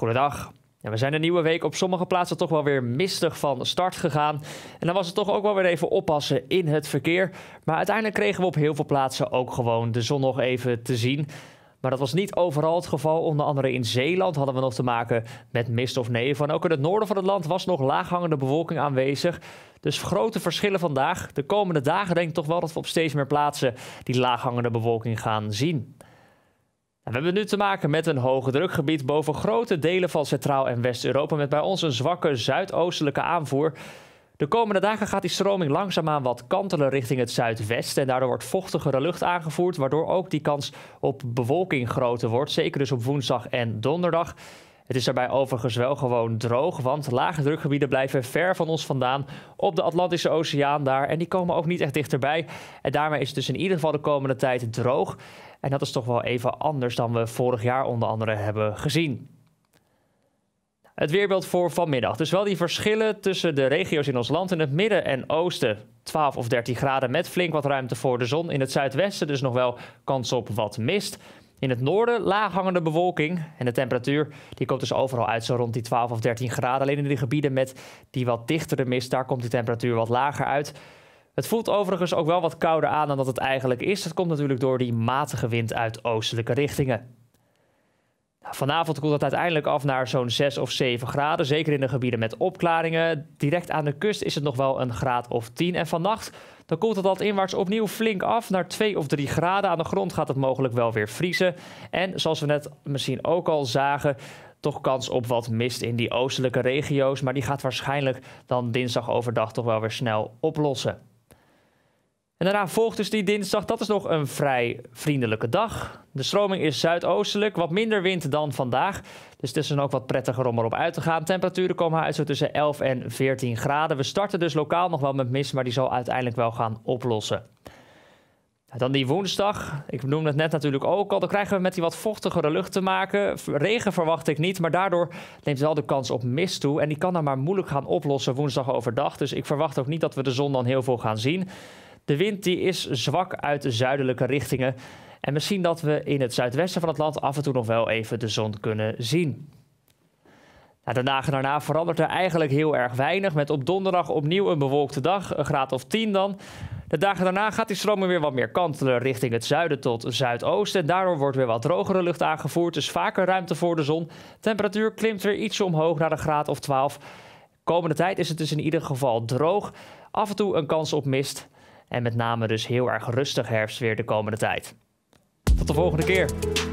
Goedendag. Ja, we zijn de nieuwe week op sommige plaatsen toch wel weer mistig van start gegaan. En dan was het toch ook wel weer even oppassen in het verkeer. Maar uiteindelijk kregen we op heel veel plaatsen ook gewoon de zon nog even te zien. Maar dat was niet overal het geval. Onder andere in Zeeland hadden we nog te maken met mist of nevel. En ook in het noorden van het land was nog laaghangende bewolking aanwezig. Dus grote verschillen vandaag. De komende dagen denk ik toch wel dat we op steeds meer plaatsen die laaghangende bewolking gaan zien. We hebben nu te maken met een hoge drukgebied boven grote delen van Centraal- en West-Europa met bij ons een zwakke zuidoostelijke aanvoer. De komende dagen gaat die stroming langzaamaan wat kantelen richting het zuidwesten. En daardoor wordt vochtigere lucht aangevoerd, waardoor ook die kans op bewolking groter wordt. Zeker dus op woensdag en donderdag. Het is daarbij overigens wel gewoon droog, want lage drukgebieden blijven ver van ons vandaan op de Atlantische Oceaan daar. En die komen ook niet echt dichterbij. En daarmee is het dus in ieder geval de komende tijd droog. En dat is toch wel even anders dan we vorig jaar onder andere hebben gezien. Het weerbeeld voor vanmiddag. Dus wel die verschillen tussen de regio's in ons land in het midden en oosten. 12 of 13 graden met flink wat ruimte voor de zon. In het zuidwesten dus nog wel kans op wat mist. In het noorden laaghangende bewolking en de temperatuur die komt dus overal uit zo rond die 12 of 13 graden. Alleen in de gebieden met die wat dichtere mist, daar komt die temperatuur wat lager uit. Het voelt overigens ook wel wat kouder aan dan dat het eigenlijk is. Dat komt natuurlijk door die matige wind uit oostelijke richtingen. Vanavond koelt het uiteindelijk af naar zo'n 6 of 7 graden. Zeker in de gebieden met opklaringen. Direct aan de kust is het nog wel een graad of 10. En vannacht dan koelt het dat inwaarts opnieuw flink af naar 2 of 3 graden. Aan de grond gaat het mogelijk wel weer vriezen. En zoals we net misschien ook al zagen, toch kans op wat mist in die oostelijke regio's. Maar die gaat waarschijnlijk dan dinsdag overdag toch wel weer snel oplossen. En daarna volgt dus die dinsdag. Dat is nog een vrij vriendelijke dag. De stroming is zuidoostelijk, wat minder wind dan vandaag. Dus het is dan ook wat prettiger om erop uit te gaan. Temperaturen komen uit zo tussen 11 en 14 graden. We starten dus lokaal nog wel met mist, maar die zal uiteindelijk wel gaan oplossen. Dan die woensdag. Ik noemde het net natuurlijk ook al. Dan krijgen we met die wat vochtigere lucht te maken. Regen verwacht ik niet, maar daardoor neemt wel de kans op mist toe. En die kan dan maar moeilijk gaan oplossen woensdag overdag. Dus ik verwacht ook niet dat we de zon dan heel veel gaan zien. De wind die is zwak uit de zuidelijke richtingen. En misschien dat we in het zuidwesten van het land af en toe nog wel even de zon kunnen zien. Nou, de dagen daarna verandert er eigenlijk heel erg weinig. Met op donderdag opnieuw een bewolkte dag, een graad of 10 dan. De dagen daarna gaat die stroom weer wat meer kantelen richting het zuiden tot zuidoosten. En daardoor wordt weer wat drogere lucht aangevoerd, dus vaker ruimte voor de zon. Temperatuur klimt weer iets omhoog naar een graad of 12. Komende tijd is het dus in ieder geval droog. Af en toe een kans op mist. En met name dus heel erg rustig herfstweer de komende tijd. Tot de volgende keer.